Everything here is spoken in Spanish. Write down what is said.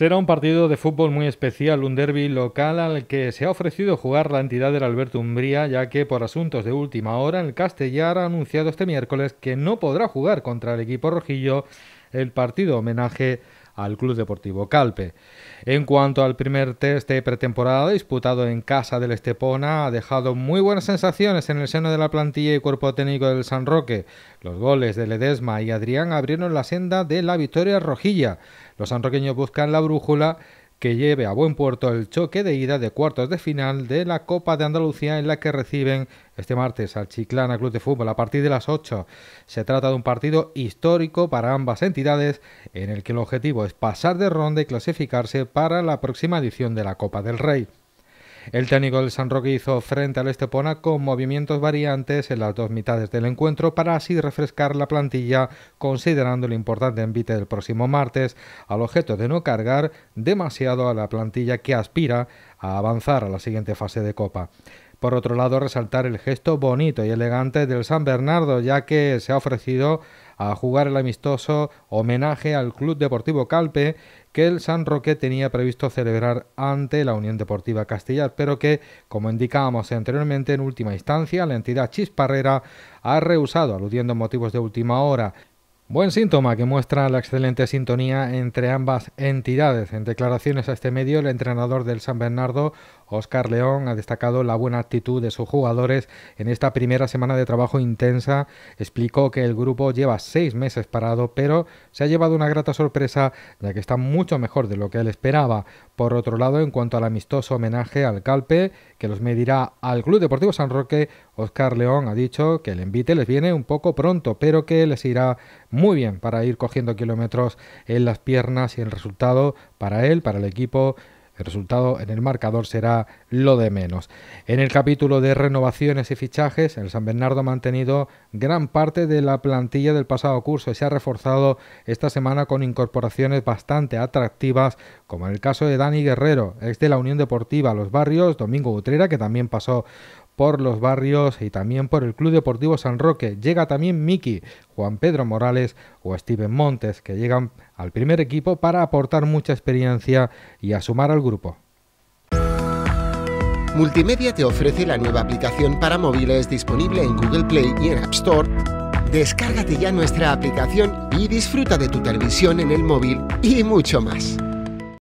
Será un partido de fútbol muy especial, un derby local al que se ha ofrecido jugar la entidad del Alberto Umbría, ya que por asuntos de última hora el Castellar ha anunciado este miércoles que no podrá jugar contra el equipo rojillo el partido homenaje al Club Deportivo Calpe. En cuanto al primer test de pretemporada disputado en casa del Estepona, ha dejado muy buenas sensaciones en el seno de la plantilla y cuerpo técnico del San Roque. Los goles de Ledesma y Adrián abrieron la senda de la victoria rojilla. Los sanroqueños buscan la brújula que lleve a buen puerto el choque de ida de cuartos de final de la Copa de Andalucía en la que reciben este martes al Chiclana Club de Fútbol a partir de las 8. Se trata de un partido histórico para ambas entidades en el que el objetivo es pasar de ronda y clasificarse para la próxima edición de la Copa del Rey. El técnico del San Roque hizo frente al Estepona con movimientos variantes en las dos mitades del encuentro para así refrescar la plantilla, considerando el importante envite del próximo martes, al objeto de no cargar demasiado a la plantilla que aspira a avanzar a la siguiente fase de Copa. Por otro lado, resaltar el gesto bonito y elegante del San Bernardo, ya que se ha ofrecido a jugar el amistoso homenaje al Club Deportivo Calpe que el San Roque tenía previsto celebrar ante la Unión Deportiva Castellar, pero que, como indicábamos anteriormente, en última instancia la entidad chisparrera ha rehusado, aludiendo motivos de última hora. Buen síntoma que muestra la excelente sintonía entre ambas entidades. En declaraciones a este medio, el entrenador del San Bernardo, Oscar León, ha destacado la buena actitud de sus jugadores en esta primera semana de trabajo intensa. Explicó que el grupo lleva seis meses parado, pero se ha llevado una grata sorpresa ya que está mucho mejor de lo que él esperaba. Por otro lado, en cuanto al amistoso homenaje al Calpe, que los medirá al Club Deportivo San Roque, Oscar León ha dicho que el envite les viene un poco pronto, pero que les irá muy muy bien para ir cogiendo kilómetros en las piernas y el resultado para él, para el equipo, el resultado en el marcador será lo de menos. En el capítulo de renovaciones y fichajes, el San Bernardo ha mantenido gran parte de la plantilla del pasado curso y se ha reforzado esta semana con incorporaciones bastante atractivas, como en el caso de Dani Guerrero, ex de la Unión Deportiva Los Barrios, Domingo Utrera, que también pasó por los barrios y también por el Club Deportivo San Roque. Llega también Miki, Juan Pedro Morales o Steven Montes, que llegan al primer equipo para aportar mucha experiencia y a sumar al grupo. Multimedia te ofrece la nueva aplicación para móviles disponible en Google Play y en App Store. Descárgate ya nuestra aplicación y disfruta de tu televisión en el móvil y mucho más.